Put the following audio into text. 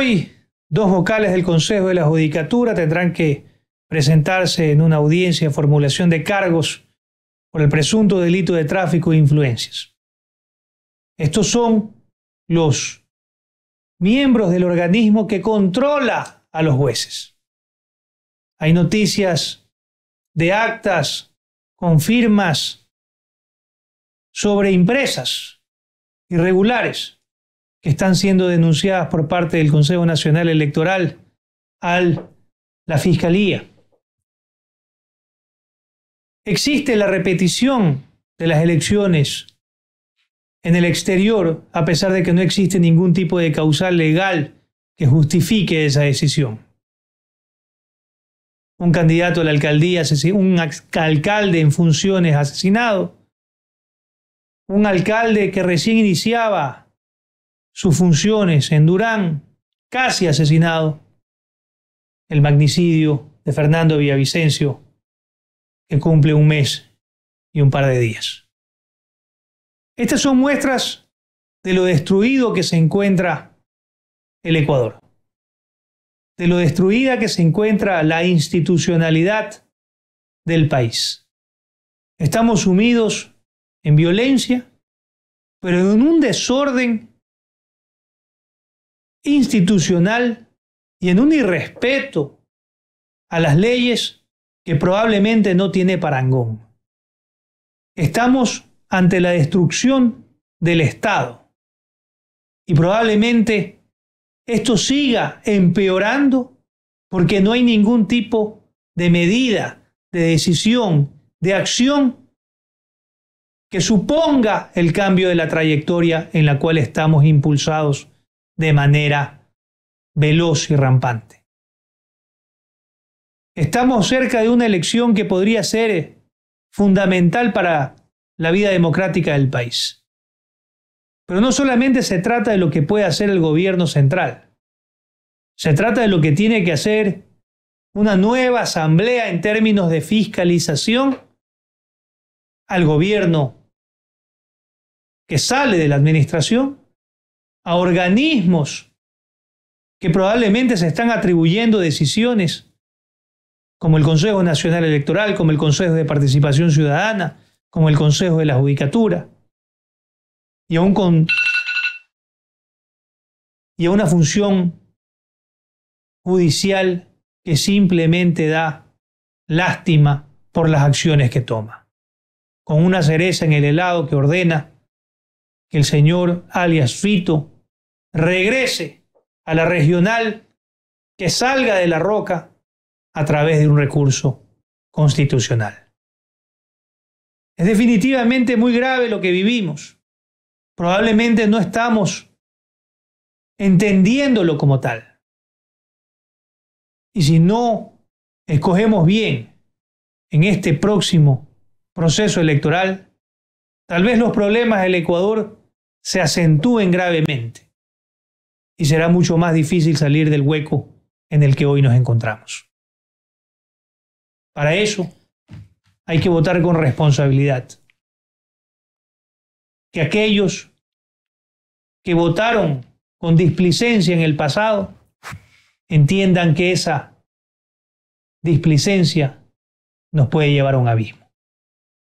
hoy, dos vocales del Consejo de la Judicatura tendrán que presentarse en una audiencia de formulación de cargos por el presunto delito de tráfico de influencias. Estos son los miembros del organismo que controla a los jueces. Hay noticias de actas con firmas sobre empresas irregulares que están siendo denunciadas por parte del Consejo Nacional Electoral a la Fiscalía. Existe la repetición de las elecciones en el exterior, a pesar de que no existe ningún tipo de causal legal que justifique esa decisión. Un candidato a la alcaldía, un alcalde en funciones asesinado, un alcalde que recién iniciaba sus funciones en Durán, casi asesinado. El magnicidio de Fernando Villavicencio, que cumple un mes y un par de días. Estas son muestras de lo destruido que se encuentra el Ecuador, de lo destruida que se encuentra la institucionalidad del país. Estamos sumidos en violencia, pero en un desorden institucional y en un irrespeto a las leyes que probablemente no tiene parangón. Estamos ante la destrucción del Estado y probablemente esto siga empeorando porque no hay ningún tipo de medida, de decisión, de acción que suponga el cambio de la trayectoria en la cual estamos impulsados de manera veloz y rampante. Estamos cerca de una elección que podría ser eh, fundamental para la vida democrática del país. Pero no solamente se trata de lo que puede hacer el gobierno central, se trata de lo que tiene que hacer una nueva asamblea en términos de fiscalización al gobierno que sale de la administración a organismos que probablemente se están atribuyendo decisiones, como el Consejo Nacional Electoral, como el Consejo de Participación Ciudadana, como el Consejo de la Judicatura, y y a una función judicial que simplemente da lástima por las acciones que toma, con una cereza en el helado que ordena que el señor alias Fito regrese a la regional, que salga de la roca a través de un recurso constitucional. Es definitivamente muy grave lo que vivimos. Probablemente no estamos entendiéndolo como tal. Y si no escogemos bien en este próximo proceso electoral, tal vez los problemas del Ecuador se acentúen gravemente y será mucho más difícil salir del hueco en el que hoy nos encontramos. Para eso hay que votar con responsabilidad. Que aquellos que votaron con displicencia en el pasado entiendan que esa displicencia nos puede llevar a un abismo.